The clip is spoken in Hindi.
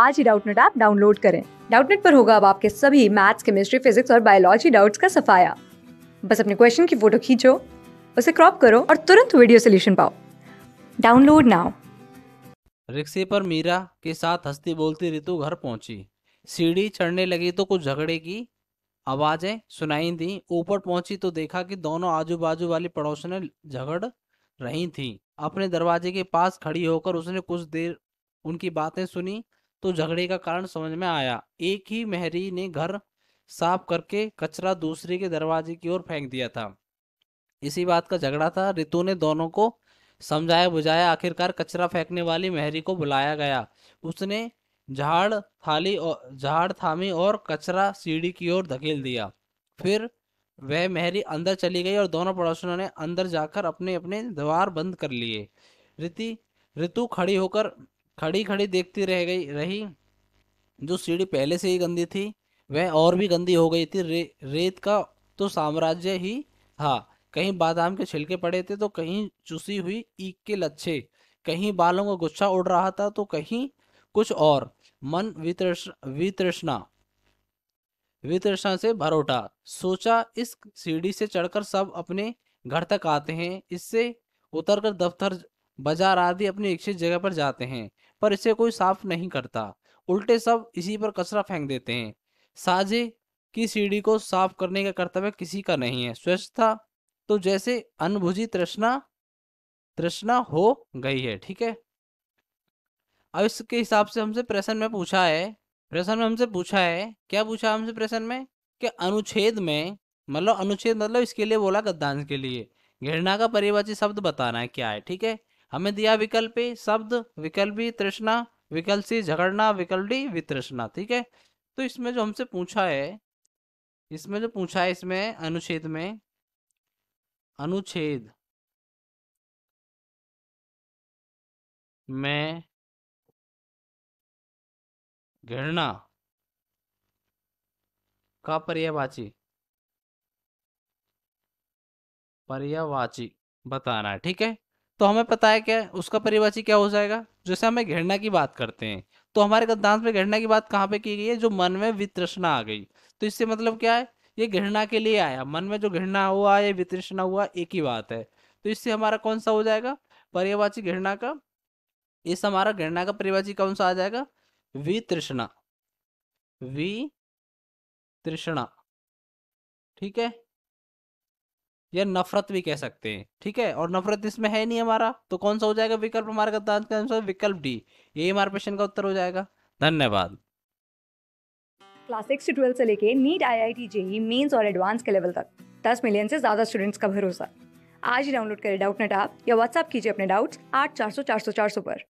आज ही डाउटनेट ऐप डाउनलोड करें डाउटनेट पर होगा अब आपके सभी मैथ्स केमिस्ट्री फिजिक्स और बायोलॉजी डाउट्स का सफाया बस अपने क्वेश्चन की फोटो खींचो उसे क्रॉप करो और तुरंत वीडियो सोल्यूशन पाओ डाउनलोड नाउ रिक्शे पर मीरा के साथ हंसती बोलती रितु घर पहुंची सीढ़ी चढ़ने लगी तो कुछ झगड़े की आवाजें सुनाई दी ऊपर पहुंची तो देखा कि दोनों आजू बाजू वाली पड़ोसने झगड़ रही थी अपने दरवाजे के पास खड़ी होकर उसने कुछ देर उनकी बातें सुनी तो झगड़े का कारण समझ में आया एक ही मेहरी ने घर साफ करके कचरा दूसरे के दरवाजे की ओर फेंक दिया था इसी बात का झगड़ा था रितु ने दोनों को समझाया बुझाया आखिरकार कचरा फेंकने वाली मेहरी को बुलाया गया उसने झाड़ थाली और झाड़ थामी और कचरा सीढ़ी की ओर धकेल दिया फिर वह मेहरी अंदर चली गई और दोनों पड़ोसियों ने अंदर जाकर अपने अपने द्वार बंद कर लिए रिति ऋतु खड़ी होकर खड़ी खड़ी देखती रह गई रही जो सीढ़ी पहले से ही गंदी थी वह और भी गंदी हो गई थी रे, रेत का तो साम्राज्य ही था कहीं बादाम के छिलके पड़े थे तो कहीं चुसी हुई ईक के लच्छे कहीं बालों का गुच्छा उड़ रहा था तो कहीं कुछ और मन वितृष्णा वितृष्णा से उठा सोचा इस सीढ़ी से चढ़कर सब अपने घर तक आते हैं इससे उतरकर दफ्तर बाजार आदि अपनी इच्छित जगह पर जाते हैं पर इसे कोई साफ नहीं करता उल्टे सब इसी पर कचरा फेंक देते हैं साझे की सीढ़ी को साफ करने का कर्तव्य किसी का नहीं है स्वच्छता तो जैसे अनभुजी तृष्णा तृष्णा हो गई है ठीक है अब इसके हिसाब से हमसे प्रश्न में पूछा है प्रश्न में हमसे पूछा है क्या पूछा हमसे प्रश्न में कि अनुच्छेद में मतलब अनुच्छेद मतलब इसके लिए बोला गद्दांश के लिए घृणा का परिभाषित शब्द बताना है क्या है ठीक है हमें दिया विकल्प शब्द विकल्पी तृष्णा विकल्प सी झगड़ना विकल्प डी वित्रष्णा ठीक है तो इसमें जो हमसे पूछा है इसमें जो पूछा है इसमें अनुच्छेद में अनुच्छेद में घृणा का पर्यावाची पर्यावाची बताना है ठीक है तो हमें पता है क्या उसका परिभाषी क्या हो जाएगा जैसे हमें घृणा की बात करते हैं तो हमारे गद्दांश में घृणा की बात कहाँ पे की गई है जो मन में वित्रष्णा आ गई तो इससे मतलब क्या है ये घृणा के लिए आया मन में जो घृणा हुआ या वित्रष्णा हुआ एक ही बात है तो इससे हमारा कौन सा हो जाएगा परिवाची घृणा का इस हमारा घृणा का परिवाची कौन सा आ जाएगा वितृष्णा वितृष्णा ठीक है या नफरत भी कह सकते हैं ठीक है और नफरत इसमें है नहीं हमारा तो कौन सा हो जाएगा विकल्प हमारे का आंसर विकल्प डी ये हमारे प्रश्न का उत्तर हो जाएगा धन्यवाद क्लास सिक्स से ट्वेल्थ से लेके NEET I I T JEE mains और एडवांस के लेवल तक दस मिलियन से ज़्यादा स्टूडेंट्स का भरोसा आज ही डाउनलोड करें डाउट नेट आप या व्हाट्सअप कीजिए अपने डाउट्स आठ चार सौ चार सौ चार सौ पर